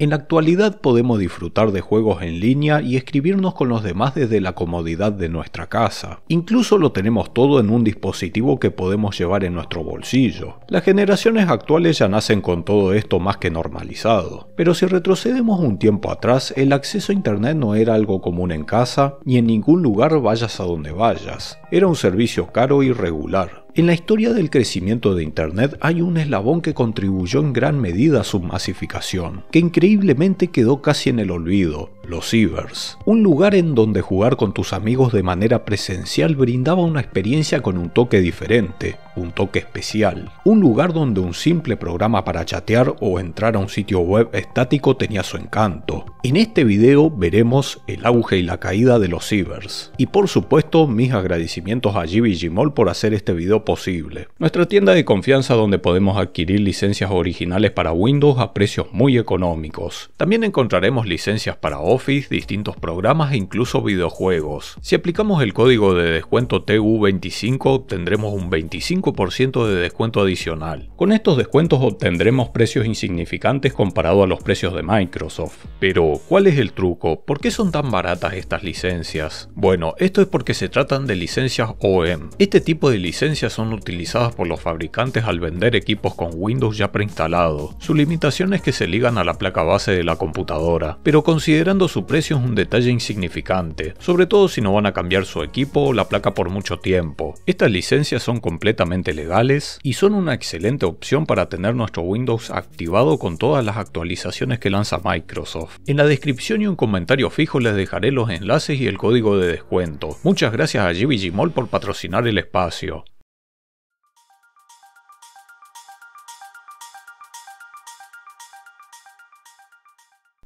En la actualidad podemos disfrutar de juegos en línea y escribirnos con los demás desde la comodidad de nuestra casa. Incluso lo tenemos todo en un dispositivo que podemos llevar en nuestro bolsillo. Las generaciones actuales ya nacen con todo esto más que normalizado. Pero si retrocedemos un tiempo atrás, el acceso a Internet no era algo común en casa ni en ningún lugar vayas a donde vayas. Era un servicio caro y regular en la historia del crecimiento de Internet hay un eslabón que contribuyó en gran medida a su masificación, que increíblemente quedó casi en el olvido, los cibers Un lugar en donde jugar con tus amigos de manera presencial brindaba una experiencia con un toque diferente, un toque especial. Un lugar donde un simple programa para chatear o entrar a un sitio web estático tenía su encanto. En este video veremos el auge y la caída de los cibers Y por supuesto, mis agradecimientos a GBG por hacer este video posible. Nuestra tienda de confianza donde podemos adquirir licencias originales para Windows a precios muy económicos. También encontraremos licencias para distintos programas e incluso videojuegos. Si aplicamos el código de descuento TU25 obtendremos un 25% de descuento adicional. Con estos descuentos obtendremos precios insignificantes comparado a los precios de Microsoft. Pero, ¿cuál es el truco? ¿Por qué son tan baratas estas licencias? Bueno, esto es porque se tratan de licencias OEM. Este tipo de licencias son utilizadas por los fabricantes al vender equipos con Windows ya preinstalado. Su limitación es que se ligan a la placa base de la computadora, pero considerando su precio es un detalle insignificante, sobre todo si no van a cambiar su equipo o la placa por mucho tiempo. Estas licencias son completamente legales y son una excelente opción para tener nuestro Windows activado con todas las actualizaciones que lanza Microsoft. En la descripción y un comentario fijo les dejaré los enlaces y el código de descuento. Muchas gracias a GBG Mall por patrocinar el espacio.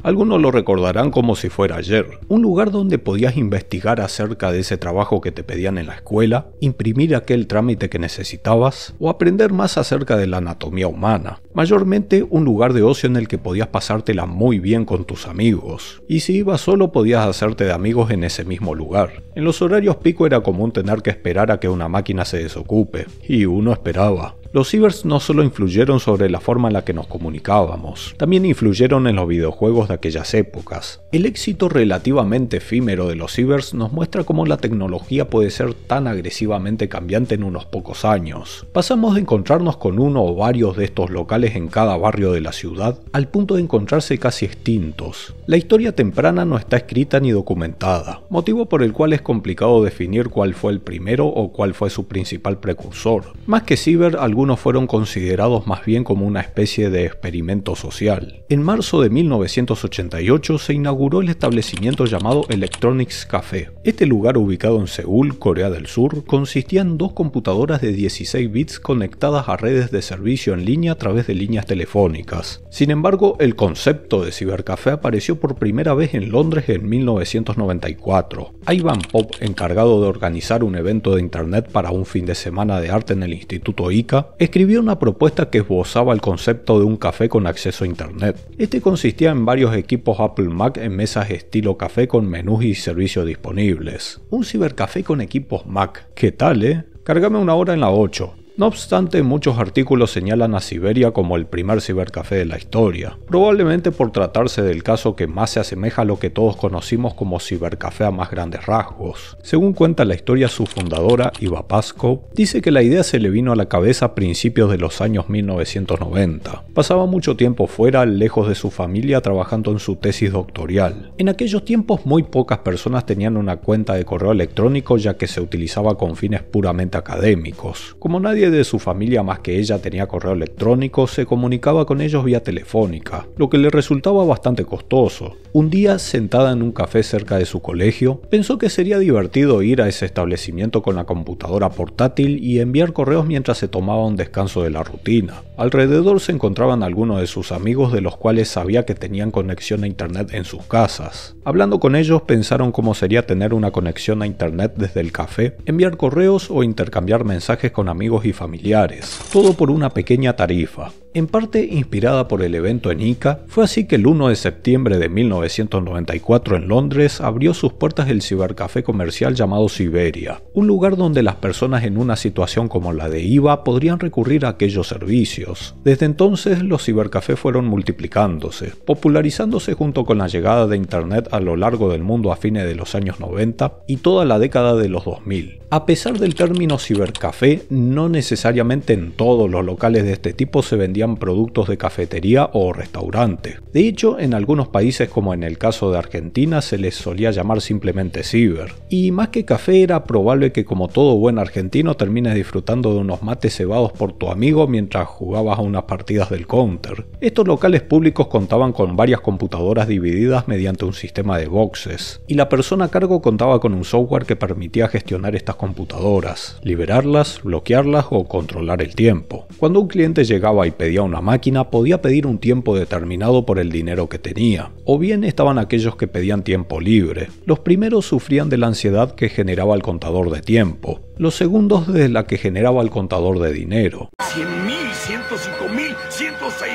Algunos lo recordarán como si fuera ayer, un lugar donde podías investigar acerca de ese trabajo que te pedían en la escuela, imprimir aquel trámite que necesitabas o aprender más acerca de la anatomía humana. Mayormente un lugar de ocio en el que podías pasártela muy bien con tus amigos, y si ibas solo podías hacerte de amigos en ese mismo lugar. En los horarios pico era común tener que esperar a que una máquina se desocupe, y uno esperaba. Los cibers no solo influyeron sobre la forma en la que nos comunicábamos, también influyeron en los videojuegos de aquellas épocas. El éxito relativamente efímero de los cibers nos muestra cómo la tecnología puede ser tan agresivamente cambiante en unos pocos años. Pasamos de encontrarnos con uno o varios de estos locales en cada barrio de la ciudad al punto de encontrarse casi extintos. La historia temprana no está escrita ni documentada, motivo por el cual es complicado definir cuál fue el primero o cuál fue su principal precursor. Más que ciber, algunos fueron considerados más bien como una especie de experimento social. En marzo de 1988 se inauguró el establecimiento llamado Electronics Café. Este lugar ubicado en Seúl, Corea del Sur, consistía en dos computadoras de 16 bits conectadas a redes de servicio en línea a través de líneas telefónicas. Sin embargo, el concepto de cibercafé apareció por primera vez en Londres en 1994. Ivan Pop, encargado de organizar un evento de internet para un fin de semana de arte en el Instituto ICA, escribió una propuesta que esbozaba el concepto de un café con acceso a Internet. Este consistía en varios equipos Apple Mac en mesas estilo café con menús y servicios disponibles. Un cibercafé con equipos Mac. ¿Qué tal, eh? Cárgame una hora en la 8. No obstante, muchos artículos señalan a Siberia como el primer cibercafé de la historia, probablemente por tratarse del caso que más se asemeja a lo que todos conocimos como cibercafé a más grandes rasgos. Según cuenta la historia, su fundadora, Iva Pasco, dice que la idea se le vino a la cabeza a principios de los años 1990. Pasaba mucho tiempo fuera, lejos de su familia, trabajando en su tesis doctoral. En aquellos tiempos muy pocas personas tenían una cuenta de correo electrónico ya que se utilizaba con fines puramente académicos. Como nadie de su familia más que ella tenía correo electrónico, se comunicaba con ellos vía telefónica, lo que le resultaba bastante costoso. Un día, sentada en un café cerca de su colegio, pensó que sería divertido ir a ese establecimiento con la computadora portátil y enviar correos mientras se tomaba un descanso de la rutina. Alrededor se encontraban algunos de sus amigos de los cuales sabía que tenían conexión a internet en sus casas. Hablando con ellos pensaron cómo sería tener una conexión a internet desde el café, enviar correos o intercambiar mensajes con amigos y familiares, todo por una pequeña tarifa. En parte inspirada por el evento en Ica, fue así que el 1 de septiembre de 1994 en Londres abrió sus puertas el cibercafé comercial llamado Siberia, un lugar donde las personas en una situación como la de IVA podrían recurrir a aquellos servicios. Desde entonces los cibercafés fueron multiplicándose, popularizándose junto con la llegada de Internet a lo largo del mundo a fines de los años 90 y toda la década de los 2000. A pesar del término cibercafé, no necesariamente necesariamente en todos los locales de este tipo se vendían productos de cafetería o restaurante. De hecho, en algunos países como en el caso de Argentina se les solía llamar simplemente ciber. Y más que café era probable que como todo buen argentino termines disfrutando de unos mates cebados por tu amigo mientras jugabas a unas partidas del counter. Estos locales públicos contaban con varias computadoras divididas mediante un sistema de boxes, y la persona a cargo contaba con un software que permitía gestionar estas computadoras, liberarlas, bloquearlas o controlar el tiempo. Cuando un cliente llegaba y pedía una máquina, podía pedir un tiempo determinado por el dinero que tenía. O bien estaban aquellos que pedían tiempo libre. Los primeros sufrían de la ansiedad que generaba el contador de tiempo. Los segundos de la que generaba el contador de dinero. 100 mil, 105 mil, 106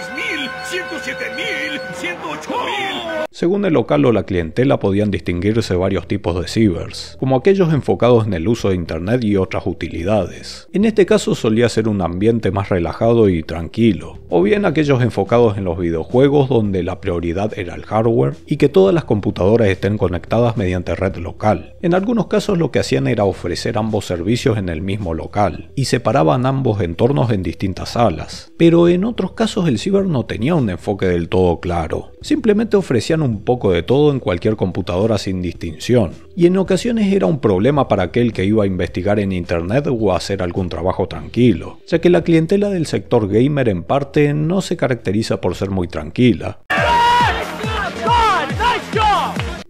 según el local o la clientela podían distinguirse varios tipos de cibers, como aquellos enfocados en el uso de Internet y otras utilidades. En este caso solía ser un ambiente más relajado y tranquilo, o bien aquellos enfocados en los videojuegos donde la prioridad era el hardware y que todas las computadoras estén conectadas mediante red local. En algunos casos lo que hacían era ofrecer ambos servicios en el mismo local y separaban ambos entornos en distintas salas, pero en otros casos el ciber no tenía un enfoque del todo claro, simplemente ofrecían un poco de todo en cualquier computadora sin distinción, y en ocasiones era un problema para aquel que iba a investigar en Internet o a hacer algún trabajo tranquilo, ya que la clientela del sector gamer en parte no se caracteriza por ser muy tranquila.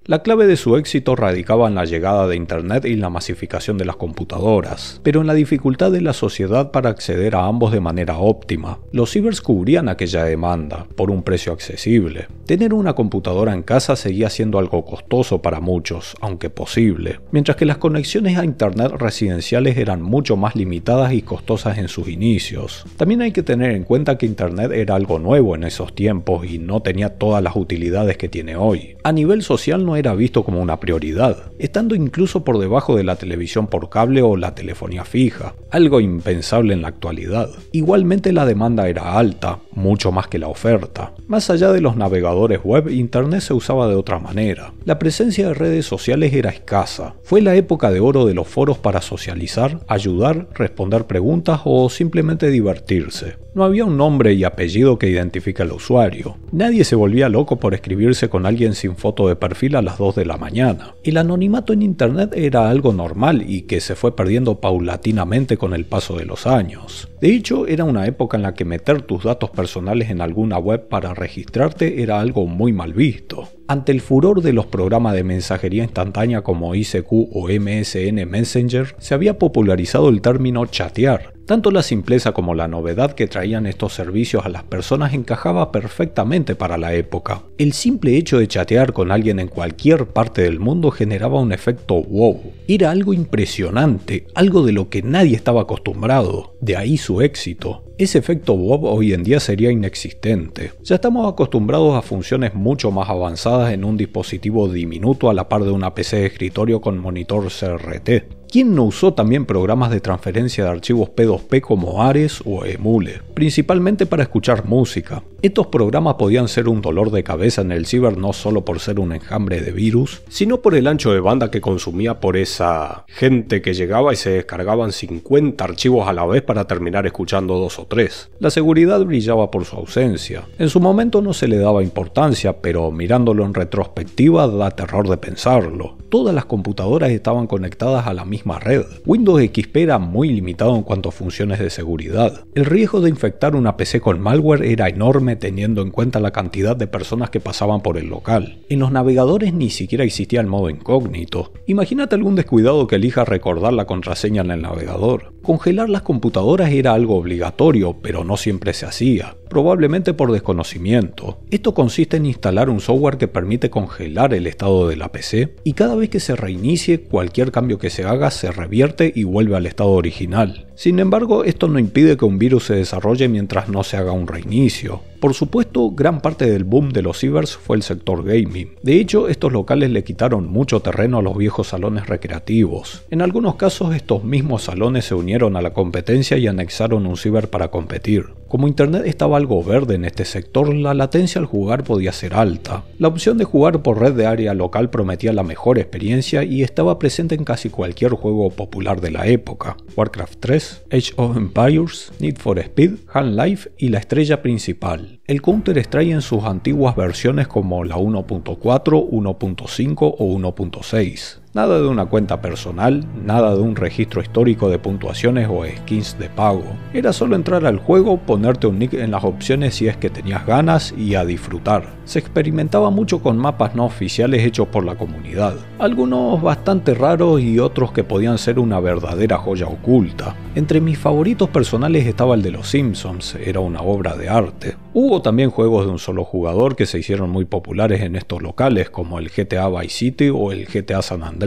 La clave de su éxito radicaba en la llegada de Internet y la masificación de las computadoras, pero en la dificultad de la sociedad para acceder a ambos de manera óptima. Los cibers cubrían aquella demanda, por un precio accesible. Tener una computadora en casa seguía siendo algo costoso para muchos, aunque posible, mientras que las conexiones a Internet residenciales eran mucho más limitadas y costosas en sus inicios. También hay que tener en cuenta que Internet era algo nuevo en esos tiempos y no tenía todas las utilidades que tiene hoy. A nivel social no era visto como una prioridad, estando incluso por debajo de la televisión por cable o la telefonía fija, algo impensable en la actualidad. Igualmente la demanda era alta, mucho más que la oferta. Más allá de los navegadores web, Internet se usaba de otra manera. La presencia de redes sociales era escasa. Fue la época de oro de los foros para socializar, ayudar, responder preguntas o simplemente divertirse. No había un nombre y apellido que identifique al usuario. Nadie se volvía loco por escribirse con alguien sin foto de perfil a las 2 de la mañana. El anonimato en Internet era algo normal y que se fue perdiendo paulatinamente con el paso de los años. De hecho, era una época en la que meter tus datos personales en alguna web para registrarte era algo muy mal visto. Ante el furor de los programas de mensajería instantánea como ICQ o MSN Messenger, se había popularizado el término chatear. Tanto la simpleza como la novedad que traían estos servicios a las personas encajaba perfectamente para la época. El simple hecho de chatear con alguien en cualquier parte del mundo generaba un efecto wow. Era algo impresionante, algo de lo que nadie estaba acostumbrado. De ahí su éxito ese efecto Bob hoy en día sería inexistente. Ya estamos acostumbrados a funciones mucho más avanzadas en un dispositivo diminuto a la par de una PC de escritorio con monitor CRT. ¿Quién no usó también programas de transferencia de archivos P2P como Ares o Emule? Principalmente para escuchar música. Estos programas podían ser un dolor de cabeza en el ciber no solo por ser un enjambre de virus, sino por el ancho de banda que consumía por esa gente que llegaba y se descargaban 50 archivos a la vez para terminar escuchando dos o 3. La seguridad brillaba por su ausencia. En su momento no se le daba importancia, pero mirándolo en retrospectiva da terror de pensarlo todas las computadoras estaban conectadas a la misma red. Windows XP era muy limitado en cuanto a funciones de seguridad. El riesgo de infectar una PC con malware era enorme teniendo en cuenta la cantidad de personas que pasaban por el local. En los navegadores ni siquiera existía el modo incógnito. Imagínate algún descuidado que elija recordar la contraseña en el navegador. Congelar las computadoras era algo obligatorio, pero no siempre se hacía probablemente por desconocimiento. Esto consiste en instalar un software que permite congelar el estado de la PC y cada vez que se reinicie cualquier cambio que se haga se revierte y vuelve al estado original. Sin embargo, esto no impide que un virus se desarrolle mientras no se haga un reinicio. Por supuesto, gran parte del boom de los cibers fue el sector gaming. De hecho, estos locales le quitaron mucho terreno a los viejos salones recreativos. En algunos casos, estos mismos salones se unieron a la competencia y anexaron un ciber para competir. Como Internet estaba algo verde en este sector, la latencia al jugar podía ser alta. La opción de jugar por red de área local prometía la mejor experiencia y estaba presente en casi cualquier juego popular de la época. Warcraft 3, Age of Empires, Need for Speed, Hand Life y la estrella principal el counter extrae en sus antiguas versiones como la 1.4, 1.5 o 1.6. Nada de una cuenta personal, nada de un registro histórico de puntuaciones o skins de pago. Era solo entrar al juego, ponerte un nick en las opciones si es que tenías ganas y a disfrutar. Se experimentaba mucho con mapas no oficiales hechos por la comunidad, algunos bastante raros y otros que podían ser una verdadera joya oculta. Entre mis favoritos personales estaba el de los Simpsons, era una obra de arte. Hubo también juegos de un solo jugador que se hicieron muy populares en estos locales como el GTA Vice City o el GTA San Andreas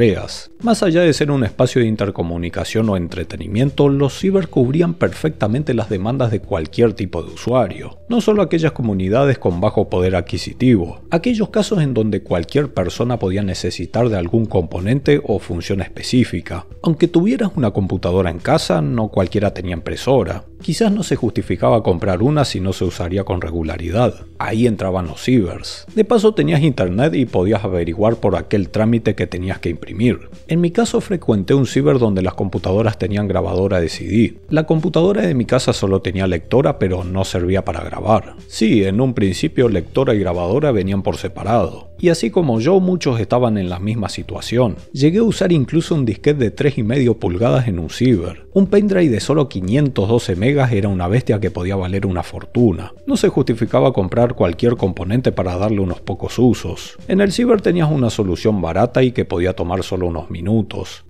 más allá de ser un espacio de intercomunicación o entretenimiento, los ciber cubrían perfectamente las demandas de cualquier tipo de usuario, no solo aquellas comunidades con bajo poder adquisitivo, aquellos casos en donde cualquier persona podía necesitar de algún componente o función específica. Aunque tuvieras una computadora en casa, no cualquiera tenía impresora. Quizás no se justificaba comprar una si no se usaría con regularidad. Ahí entraban los cibers. De paso tenías internet y podías averiguar por aquel trámite que tenías que imprimir. En mi caso frecuenté un ciber donde las computadoras tenían grabadora de CD. La computadora de mi casa solo tenía lectora pero no servía para grabar. Sí, en un principio lectora y grabadora venían por separado. Y así como yo, muchos estaban en la misma situación. Llegué a usar incluso un disquete de 3,5 pulgadas en un ciber. Un pendrive de solo 512 megas era una bestia que podía valer una fortuna. No se justificaba comprar cualquier componente para darle unos pocos usos. En el ciber tenías una solución barata y que podía tomar solo unos minutos.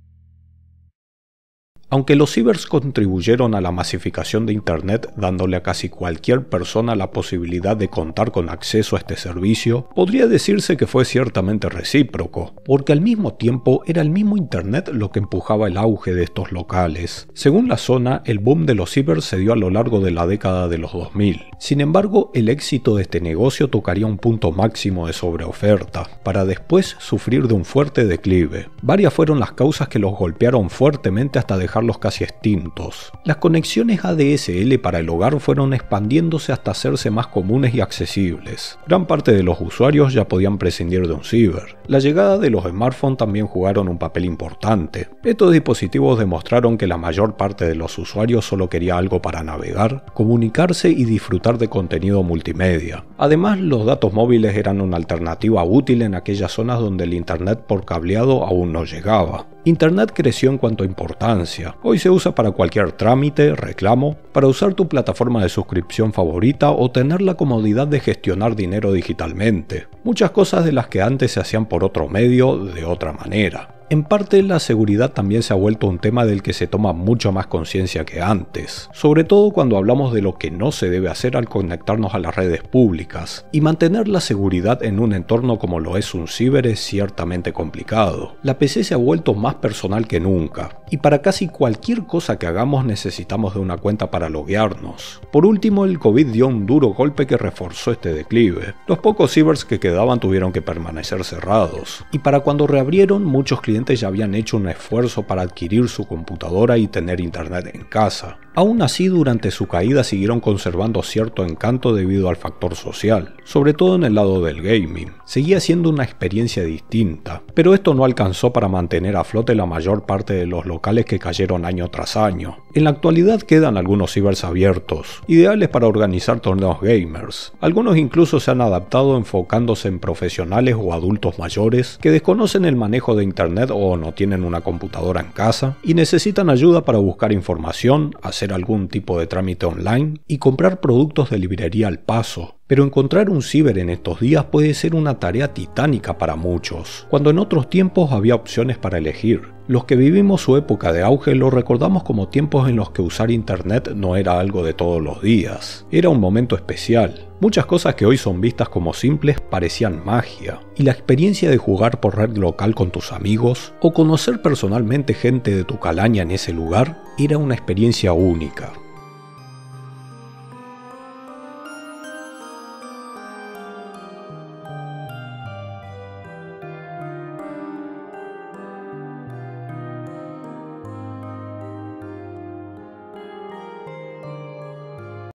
Aunque los cibers contribuyeron a la masificación de Internet dándole a casi cualquier persona la posibilidad de contar con acceso a este servicio, podría decirse que fue ciertamente recíproco, porque al mismo tiempo era el mismo Internet lo que empujaba el auge de estos locales. Según la zona, el boom de los cibers se dio a lo largo de la década de los 2000. Sin embargo, el éxito de este negocio tocaría un punto máximo de sobreoferta, para después sufrir de un fuerte declive. Varias fueron las causas que los golpearon fuertemente hasta dejar los casi extintos. Las conexiones ADSL para el hogar fueron expandiéndose hasta hacerse más comunes y accesibles. Gran parte de los usuarios ya podían prescindir de un ciber. La llegada de los smartphones también jugaron un papel importante. Estos dispositivos demostraron que la mayor parte de los usuarios solo quería algo para navegar, comunicarse y disfrutar de contenido multimedia. Además, los datos móviles eran una alternativa útil en aquellas zonas donde el Internet por cableado aún no llegaba. Internet creció en cuanto a importancia. Hoy se usa para cualquier trámite, reclamo, para usar tu plataforma de suscripción favorita o tener la comodidad de gestionar dinero digitalmente. Muchas cosas de las que antes se hacían por otro medio de otra manera. En parte la seguridad también se ha vuelto un tema del que se toma mucho más conciencia que antes, sobre todo cuando hablamos de lo que no se debe hacer al conectarnos a las redes públicas, y mantener la seguridad en un entorno como lo es un ciber es ciertamente complicado. La PC se ha vuelto más personal que nunca, y para casi cualquier cosa que hagamos necesitamos de una cuenta para loguearnos. Por último, el COVID dio un duro golpe que reforzó este declive. Los pocos cibers que quedaban tuvieron que permanecer cerrados, y para cuando reabrieron muchos clientes ya habían hecho un esfuerzo para adquirir su computadora y tener internet en casa. Aún así, durante su caída siguieron conservando cierto encanto debido al factor social, sobre todo en el lado del gaming. Seguía siendo una experiencia distinta, pero esto no alcanzó para mantener a flote la mayor parte de los locales que cayeron año tras año. En la actualidad quedan algunos cibers abiertos, ideales para organizar torneos gamers. Algunos incluso se han adaptado enfocándose en profesionales o adultos mayores que desconocen el manejo de internet o no tienen una computadora en casa y necesitan ayuda para buscar información, hacer algún tipo de trámite online y comprar productos de librería al paso, pero encontrar un ciber en estos días puede ser una tarea titánica para muchos, cuando en otros tiempos había opciones para elegir. Los que vivimos su época de auge lo recordamos como tiempos en los que usar Internet no era algo de todos los días, era un momento especial. Muchas cosas que hoy son vistas como simples parecían magia, y la experiencia de jugar por red local con tus amigos o conocer personalmente gente de tu calaña en ese lugar era una experiencia única.